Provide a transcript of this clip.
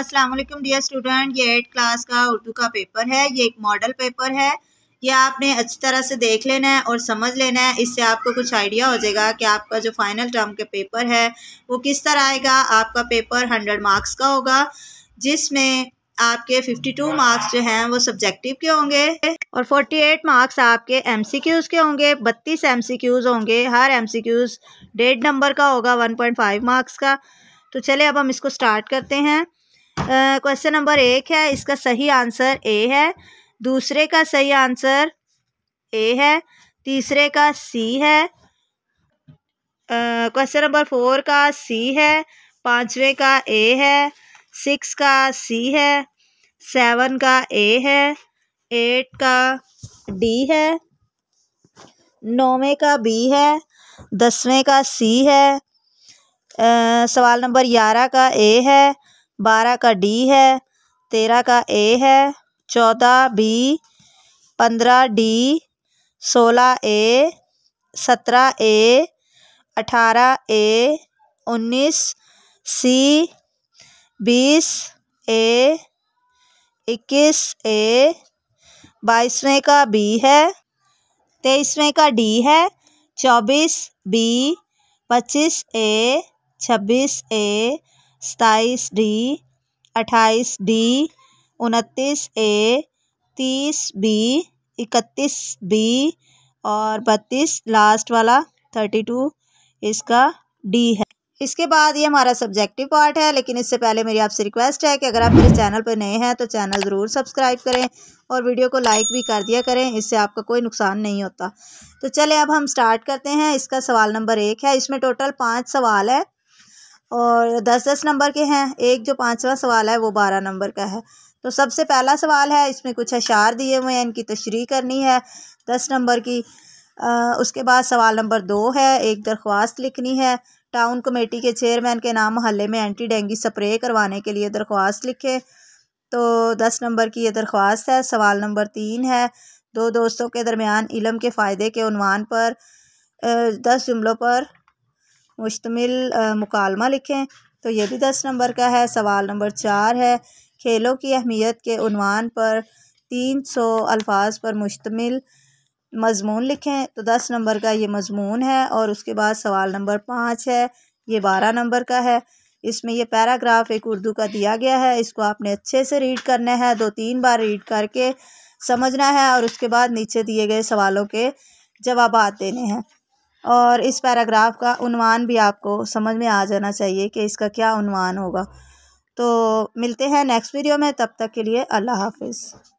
अस्सलाम वालेकुम dear student ये एट क्लास का उर्दू का पेपर है ये एक मॉडल पेपर है ये आपने अच्छी तरह से देख लेना है और समझ लेना है इससे आपको कुछ आइडिया हो जाएगा कि आपका जो फाइनल टर्म का पेपर है वो किस तरह आएगा आपका पेपर हंड्रेड मार्क्स का होगा जिसमें आपके 52 मार्क्स जो हैं वो सब्जेक्टिव के होंगे और 48 मार्क्स आपके क्यूज के होंगे 32 क्यूज होंगे हर क्यूज डेढ़ नंबर का होगा 1.5 मार्क्स का तो चले अब हम इसको स्टार्ट करते हैं क्वेश्चन नंबर एक है इसका सही आंसर ए है दूसरे का सही आंसर ए है तीसरे का सी है क्वेश्चन नंबर फोर का सी है पाँचवें का ए है सिक्स का सी है सेवन का ए है एट का डी है नौवें का बी है दसवें का सी है आ, सवाल नंबर ग्यारह का ए है बारह का डी है तेरह का ए है चौदह बी पंद्रह डी सोलह ए सत्रह ए अठारह ए उन्नीस सी बीस ए इक्कीस ए बाईसवें का बी है तेईसवें का डी है चौबीस बी पच्चीस ए छब्बीस ए सताईस डी अट्ठाईस डी उनतीस ए तीस बी इकतीस बी और बत्तीस लास्ट वाला थर्टी टू इसका डी है इसके बाद ये हमारा सब्जेक्टिव पार्ट है लेकिन इससे पहले मेरी आपसे रिक्वेस्ट है कि अगर आप मेरे चैनल पर नए हैं तो चैनल ज़रूर सब्सक्राइब करें और वीडियो को लाइक भी कर दिया करें इससे आपका कोई नुकसान नहीं होता तो चले अब हम स्टार्ट करते हैं इसका सवाल नंबर एक है इसमें टोटल पाँच सवाल है और दस दस नंबर के हैं एक जो पाँचवा सवाल है वो बारह नंबर का है तो सबसे पहला सवाल है इसमें कुछ अशार दिए हुए हैं इनकी तशरी करनी है दस नंबर की आ, उसके बाद सवाल नंबर दो है एक दरख्वास्त लिखनी है टाउन कमेटी के चेयरमैन के नाम मोहल्ले में एंटी डेंगी स्प्रे करवाने के लिए दरख्वास्त लिखे तो दस नंबर की ये दरख्वास्त है सवाल नंबर तीन है दो दोस्तों के दरमियान इलम के फ़ायदे के उनवान पर दस जुमलों पर मुश्तमिल मुकालमा लिखें तो ये भी दस नंबर का है सवाल नंबर चार है खेलों की अहमियत के उनवान पर तीन सौ अल्फाज पर मुश्तमिल मजमून लिखें तो दस नंबर का ये मजमून है और उसके बाद सवाल नंबर पाँच है ये बारह नंबर का है इसमें यह पैराग्राफ एक उर्दू का दिया गया है इसको आपने अच्छे से रीड करना है दो तीन बार रीड करके समझना है और उसके बाद नीचे दिए गए सवालों के जवाब देने हैं और इस पैराग्राफ का उनवान भी आपको समझ में आ जाना चाहिए कि इसका क्या उनवान होगा तो मिलते हैं नेक्स्ट वीडियो में तब तक के लिए अल्लाह हाफिज़